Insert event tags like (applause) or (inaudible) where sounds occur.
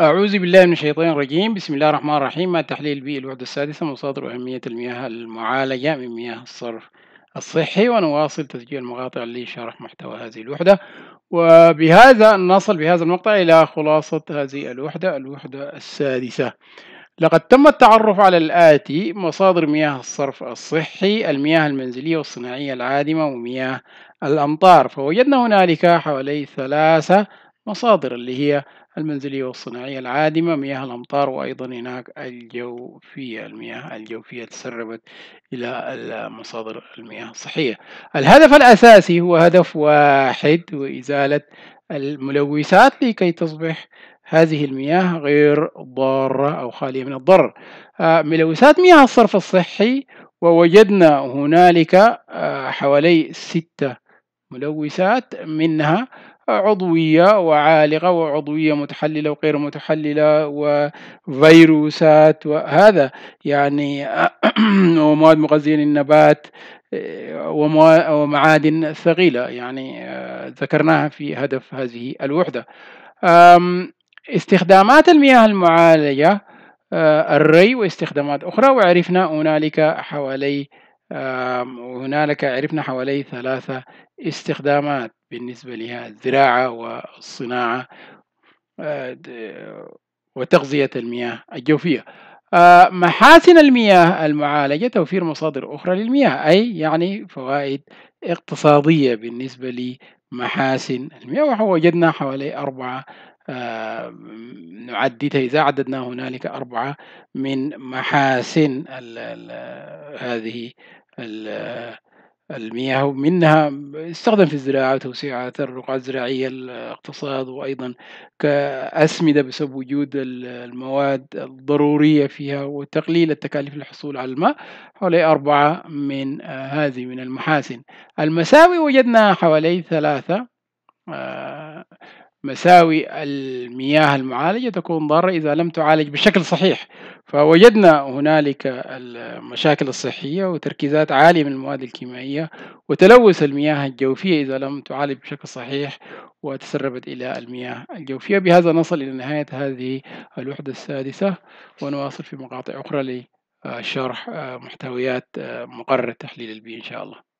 أعوذ بالله من الشيطان الرجيم بسم الله الرحمن الرحيم ما تحليل بي الوحدة السادسة مصادر أهمية المياه المعالجة من مياه الصرف الصحي ونواصل تسجيل المقاطع لشرح محتوى هذه الوحدة وبهذا نصل بهذا المقطع إلى خلاصة هذه الوحدة الوحدة السادسة لقد تم التعرف على الآتي مصادر مياه الصرف الصحي المياه المنزلية والصناعية العادمة ومياه الأمطار فوجدنا هنالك حوالي ثلاثة مصادر اللي هي المنزلية والصناعية العادمة مياه الأمطار وأيضا هناك الجوفية المياه الجوفية تسربت إلى مصادر المياه الصحية الهدف الأساسي هو هدف واحد وإزالة الملوثات لكي تصبح هذه المياه غير ضارة أو خالية من الضرر آه، ملوثات مياه الصرف الصحي ووجدنا هنالك آه، حوالي ستة ملوثات منها عضوية وعالقة وعضوية متحللة وغير متحللة وفيروسات وهذا يعني (clears throat) ومواد مغذية للنبات آه، ومعادن ثقيلة يعني آه، ذكرناها في هدف هذه الوحدة استخدامات المياه المعالجة آه، الري واستخدامات أخرى وعرفنا هنالك حوالي وهنالك عرفنا حوالي ثلاثة استخدامات بالنسبة لها الزراعة والصناعة آه، وتغذية المياه الجوفية آه، محاسن المياه المعالجة توفير مصادر أخرى للمياه أي يعني فوائد اقتصادية بالنسبة لمحاسن المياه وجدنا حوالي أربعة آه، نعددها إذا عددنا هنالك أربعة من محاسن الـ الـ هذه الـ المياه ومنها استخدم في الزراعة توسيعة الرقعة الزراعية الاقتصاد وأيضا كأسمدة بسبب وجود المواد الضرورية فيها وتقليل التكاليف للحصول على الماء حوالي أربعة من آه، هذه من المحاسن المساوي وجدنا حوالي ثلاثة مساوي المياه المعالجة تكون ضارة إذا لم تعالج بشكل صحيح فوجدنا هنالك المشاكل الصحية وتركيزات عالية من المواد الكيميائية وتلوث المياه الجوفية إذا لم تعالج بشكل صحيح وتسربت إلى المياه الجوفية بهذا نصل إلى نهاية هذه الوحدة السادسة ونواصل في مقاطع أخرى لشرح محتويات مقرر تحليل البي إن شاء الله